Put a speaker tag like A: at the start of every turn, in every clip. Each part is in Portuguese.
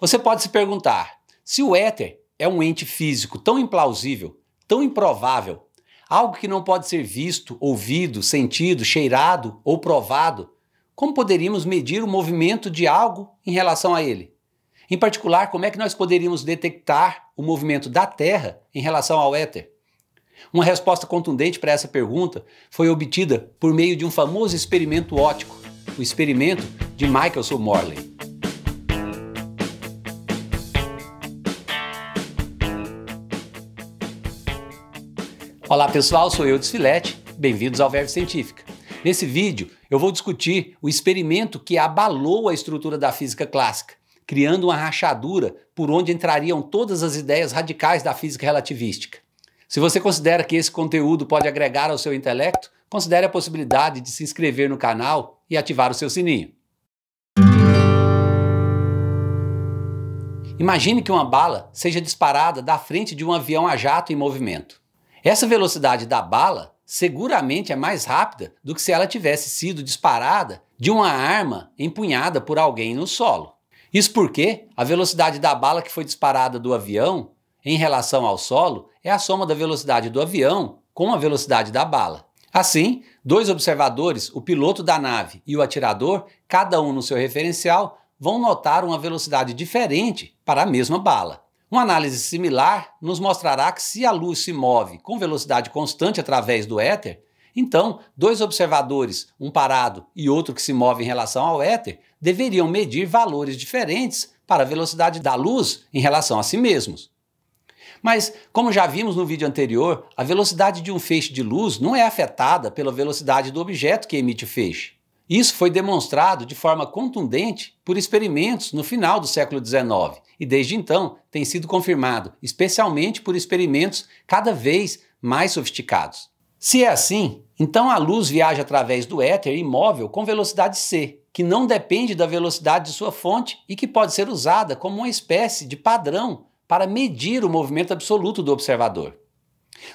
A: Você pode se perguntar: se o éter é um ente físico tão implausível, tão improvável, algo que não pode ser visto, ouvido, sentido, cheirado ou provado, como poderíamos medir o movimento de algo em relação a ele? Em particular, como é que nós poderíamos detectar o movimento da Terra em relação ao éter? Uma resposta contundente para essa pergunta foi obtida por meio de um famoso experimento óptico, o experimento de Michelson Morley. Olá pessoal, sou eu Desfilete, bem-vindos ao Verbo Científica. Nesse vídeo eu vou discutir o experimento que abalou a estrutura da física clássica, criando uma rachadura por onde entrariam todas as ideias radicais da física relativística. Se você considera que esse conteúdo pode agregar ao seu intelecto, considere a possibilidade de se inscrever no canal e ativar o seu sininho. Imagine que uma bala seja disparada da frente de um avião a jato em movimento. Essa velocidade da bala seguramente é mais rápida do que se ela tivesse sido disparada de uma arma empunhada por alguém no solo. Isso porque a velocidade da bala que foi disparada do avião em relação ao solo é a soma da velocidade do avião com a velocidade da bala. Assim, dois observadores, o piloto da nave e o atirador, cada um no seu referencial, vão notar uma velocidade diferente para a mesma bala. Uma análise similar nos mostrará que se a luz se move com velocidade constante através do éter, então dois observadores, um parado e outro que se move em relação ao éter, deveriam medir valores diferentes para a velocidade da luz em relação a si mesmos. Mas, como já vimos no vídeo anterior, a velocidade de um feixe de luz não é afetada pela velocidade do objeto que emite o feixe. Isso foi demonstrado de forma contundente por experimentos no final do século XIX e desde então tem sido confirmado, especialmente por experimentos cada vez mais sofisticados. Se é assim, então a luz viaja através do éter imóvel com velocidade c, que não depende da velocidade de sua fonte e que pode ser usada como uma espécie de padrão para medir o movimento absoluto do observador.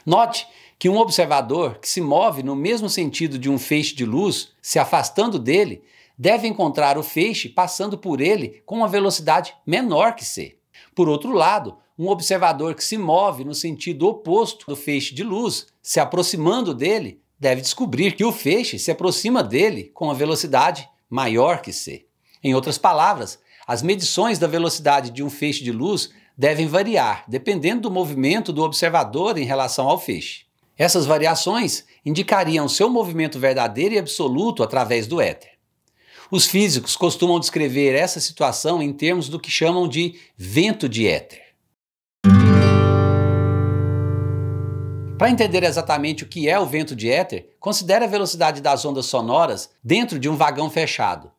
A: Note que um observador que se move no mesmo sentido de um feixe de luz, se afastando dele, deve encontrar o feixe passando por ele com uma velocidade menor que c. Por outro lado, um observador que se move no sentido oposto do feixe de luz, se aproximando dele, deve descobrir que o feixe se aproxima dele com uma velocidade maior que c. Em outras palavras, as medições da velocidade de um feixe de luz devem variar dependendo do movimento do observador em relação ao feixe. Essas variações indicariam seu movimento verdadeiro e absoluto através do éter. Os físicos costumam descrever essa situação em termos do que chamam de vento de éter. Para entender exatamente o que é o vento de éter, considere a velocidade das ondas sonoras dentro de um vagão fechado.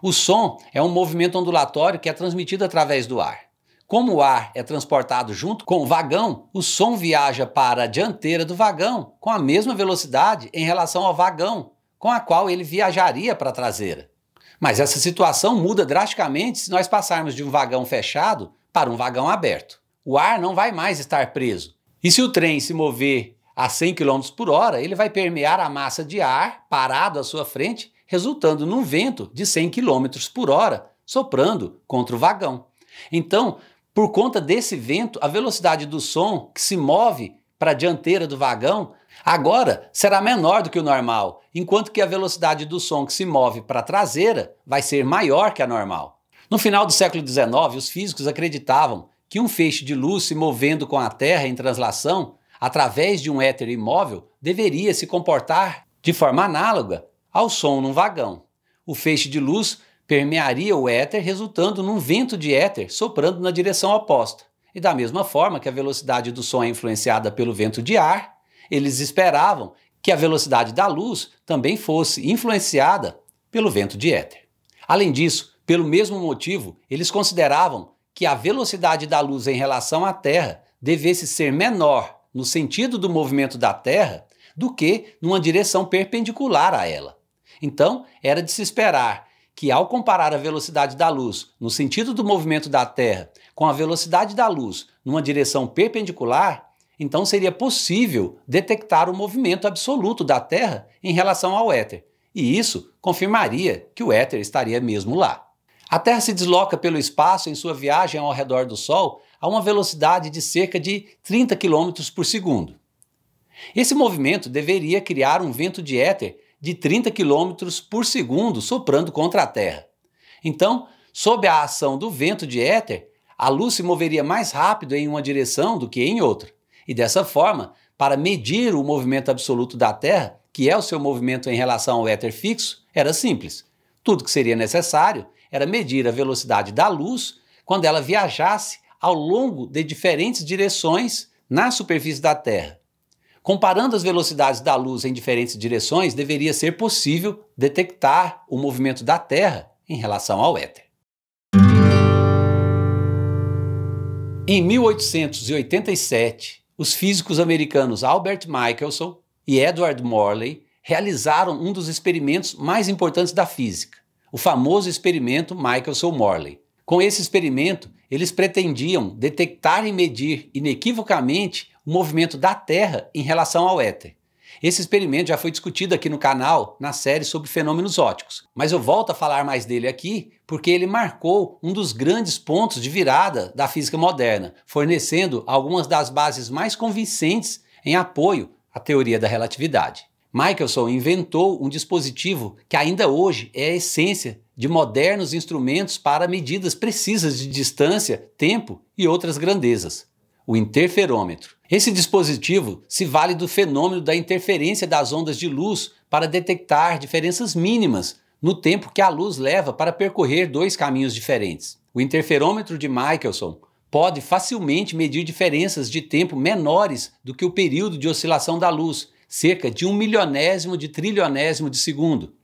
A: O som é um movimento ondulatório que é transmitido através do ar. Como o ar é transportado junto com o vagão, o som viaja para a dianteira do vagão com a mesma velocidade em relação ao vagão com a qual ele viajaria para a traseira. Mas essa situação muda drasticamente se nós passarmos de um vagão fechado para um vagão aberto. O ar não vai mais estar preso. E se o trem se mover a 100 km por hora, ele vai permear a massa de ar parado à sua frente, resultando num vento de 100 km por hora soprando contra o vagão. Então, por conta desse vento, a velocidade do som que se move para a dianteira do vagão agora será menor do que o normal, enquanto que a velocidade do som que se move para a traseira vai ser maior que a normal. No final do século XIX, os físicos acreditavam que um feixe de luz se movendo com a Terra em translação, através de um éter imóvel, deveria se comportar de forma análoga ao som num vagão. O feixe de luz permearia o éter, resultando num vento de éter soprando na direção oposta. E da mesma forma que a velocidade do som é influenciada pelo vento de ar, eles esperavam que a velocidade da luz também fosse influenciada pelo vento de éter. Além disso, pelo mesmo motivo, eles consideravam que a velocidade da luz em relação à Terra devesse ser menor no sentido do movimento da Terra do que numa direção perpendicular a ela. Então, era de se esperar que, ao comparar a velocidade da luz no sentido do movimento da Terra com a velocidade da luz numa direção perpendicular, então seria possível detectar o movimento absoluto da Terra em relação ao éter, e isso confirmaria que o éter estaria mesmo lá. A Terra se desloca pelo espaço em sua viagem ao redor do Sol a uma velocidade de cerca de 30 km por segundo. Esse movimento deveria criar um vento de éter de 30 km por segundo soprando contra a Terra. Então, sob a ação do vento de éter, a luz se moveria mais rápido em uma direção do que em outra. E dessa forma, para medir o movimento absoluto da Terra, que é o seu movimento em relação ao éter fixo, era simples. Tudo que seria necessário era medir a velocidade da luz quando ela viajasse ao longo de diferentes direções na superfície da Terra. Comparando as velocidades da luz em diferentes direções, deveria ser possível detectar o movimento da Terra em relação ao éter. Em 1887, os físicos americanos Albert Michelson e Edward Morley realizaram um dos experimentos mais importantes da física, o famoso experimento Michelson-Morley. Com esse experimento, eles pretendiam detectar e medir inequivocamente o movimento da Terra em relação ao éter. Esse experimento já foi discutido aqui no canal na série sobre fenômenos óticos, mas eu volto a falar mais dele aqui porque ele marcou um dos grandes pontos de virada da física moderna, fornecendo algumas das bases mais convincentes em apoio à teoria da relatividade. Michelson inventou um dispositivo que ainda hoje é a essência de modernos instrumentos para medidas precisas de distância, tempo e outras grandezas o interferômetro. Esse dispositivo se vale do fenômeno da interferência das ondas de luz para detectar diferenças mínimas no tempo que a luz leva para percorrer dois caminhos diferentes. O interferômetro de Michelson pode facilmente medir diferenças de tempo menores do que o período de oscilação da luz, cerca de um milionésimo de trilionésimo de segundo.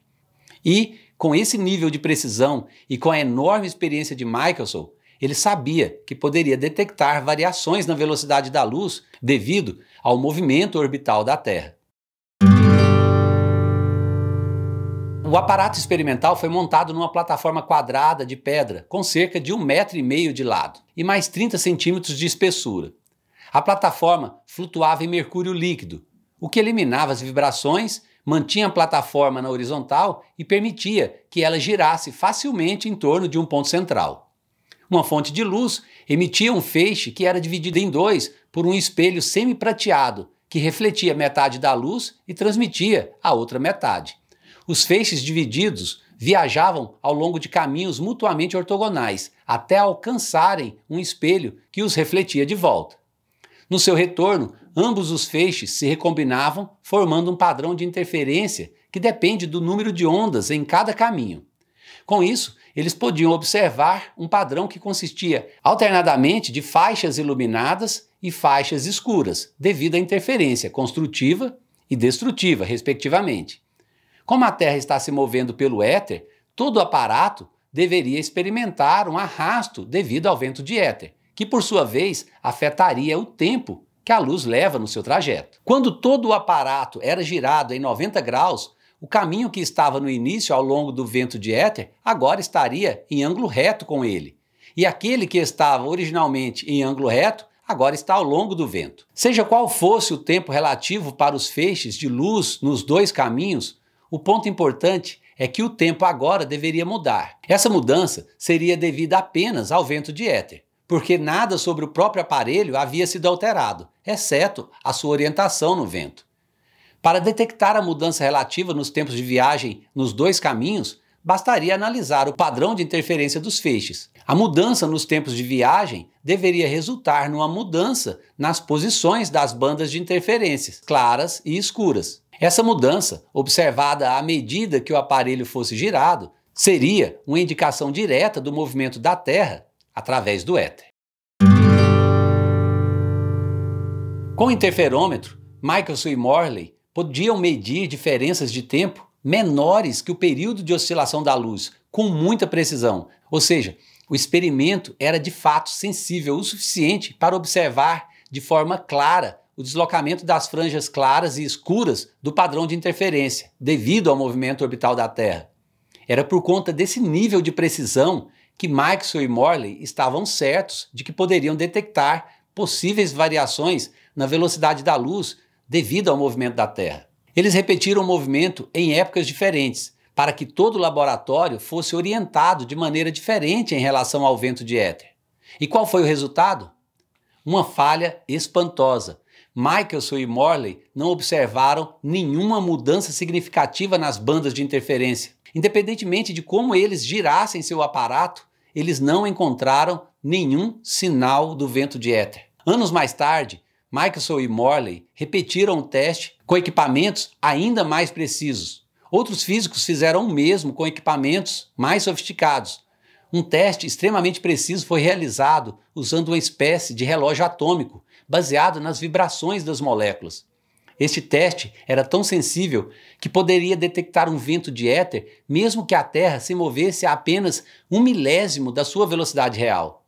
A: E, com esse nível de precisão e com a enorme experiência de Michelson, ele sabia que poderia detectar variações na velocidade da luz devido ao movimento orbital da Terra. O aparato experimental foi montado numa plataforma quadrada de pedra, com cerca de um metro e meio de lado e mais 30 centímetros de espessura. A plataforma flutuava em mercúrio líquido, o que eliminava as vibrações, mantinha a plataforma na horizontal e permitia que ela girasse facilmente em torno de um ponto central. Uma fonte de luz emitia um feixe que era dividido em dois por um espelho semi-prateado, que refletia metade da luz e transmitia a outra metade. Os feixes divididos viajavam ao longo de caminhos mutuamente ortogonais, até alcançarem um espelho que os refletia de volta. No seu retorno, ambos os feixes se recombinavam, formando um padrão de interferência que depende do número de ondas em cada caminho. Com isso, eles podiam observar um padrão que consistia alternadamente de faixas iluminadas e faixas escuras, devido à interferência construtiva e destrutiva, respectivamente. Como a Terra está se movendo pelo éter, todo o aparato deveria experimentar um arrasto devido ao vento de éter, que por sua vez afetaria o tempo que a luz leva no seu trajeto. Quando todo o aparato era girado em 90 graus, o caminho que estava no início ao longo do vento de éter agora estaria em ângulo reto com ele. E aquele que estava originalmente em ângulo reto agora está ao longo do vento. Seja qual fosse o tempo relativo para os feixes de luz nos dois caminhos, o ponto importante é que o tempo agora deveria mudar. Essa mudança seria devida apenas ao vento de éter, porque nada sobre o próprio aparelho havia sido alterado, exceto a sua orientação no vento. Para detectar a mudança relativa nos tempos de viagem nos dois caminhos, bastaria analisar o padrão de interferência dos feixes. A mudança nos tempos de viagem deveria resultar numa mudança nas posições das bandas de interferências, claras e escuras. Essa mudança, observada à medida que o aparelho fosse girado, seria uma indicação direta do movimento da Terra através do éter. Com o interferômetro, Michelson e Morley podiam medir diferenças de tempo menores que o período de oscilação da luz, com muita precisão. Ou seja, o experimento era de fato sensível o suficiente para observar de forma clara o deslocamento das franjas claras e escuras do padrão de interferência, devido ao movimento orbital da Terra. Era por conta desse nível de precisão que Maxwell e Morley estavam certos de que poderiam detectar possíveis variações na velocidade da luz devido ao movimento da Terra. Eles repetiram o movimento em épocas diferentes, para que todo o laboratório fosse orientado de maneira diferente em relação ao vento de éter. E qual foi o resultado? Uma falha espantosa. Michelson e Morley não observaram nenhuma mudança significativa nas bandas de interferência. Independentemente de como eles girassem seu aparato, eles não encontraram nenhum sinal do vento de éter. Anos mais tarde, Michelson e Morley repetiram o teste com equipamentos ainda mais precisos. Outros físicos fizeram o mesmo com equipamentos mais sofisticados. Um teste extremamente preciso foi realizado usando uma espécie de relógio atômico, baseado nas vibrações das moléculas. Este teste era tão sensível que poderia detectar um vento de éter mesmo que a Terra se movesse a apenas um milésimo da sua velocidade real.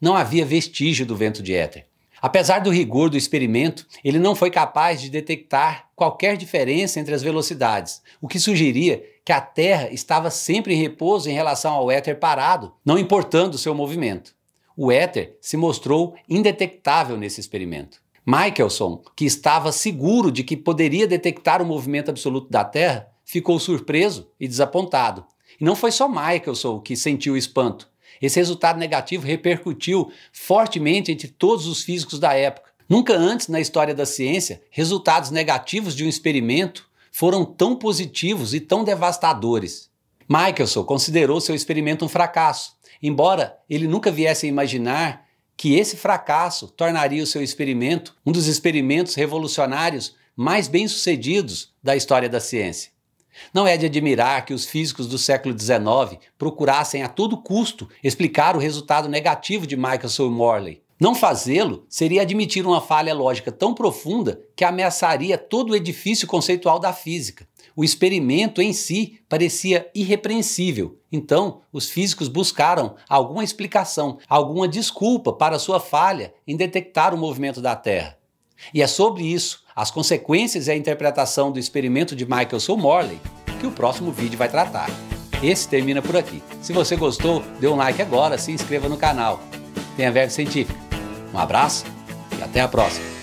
A: Não havia vestígio do vento de éter. Apesar do rigor do experimento, ele não foi capaz de detectar qualquer diferença entre as velocidades, o que sugeria que a Terra estava sempre em repouso em relação ao éter parado, não importando seu movimento. O éter se mostrou indetectável nesse experimento. Michelson, que estava seguro de que poderia detectar o movimento absoluto da Terra, ficou surpreso e desapontado. E não foi só Michelson que sentiu o espanto. Esse resultado negativo repercutiu fortemente entre todos os físicos da época. Nunca antes na história da ciência, resultados negativos de um experimento foram tão positivos e tão devastadores. Michelson considerou seu experimento um fracasso, embora ele nunca viesse a imaginar que esse fracasso tornaria o seu experimento um dos experimentos revolucionários mais bem-sucedidos da história da ciência. Não é de admirar que os físicos do século XIX procurassem a todo custo explicar o resultado negativo de Michelson e Morley. Não fazê-lo seria admitir uma falha lógica tão profunda que ameaçaria todo o edifício conceitual da física. O experimento em si parecia irrepreensível, então os físicos buscaram alguma explicação, alguma desculpa para sua falha em detectar o movimento da Terra. E é sobre isso, as consequências e a interpretação do experimento de Michael Morley, que o próximo vídeo vai tratar. Esse termina por aqui. Se você gostou, dê um like agora, se inscreva no canal. Tenha verve científica. Um abraço e até a próxima.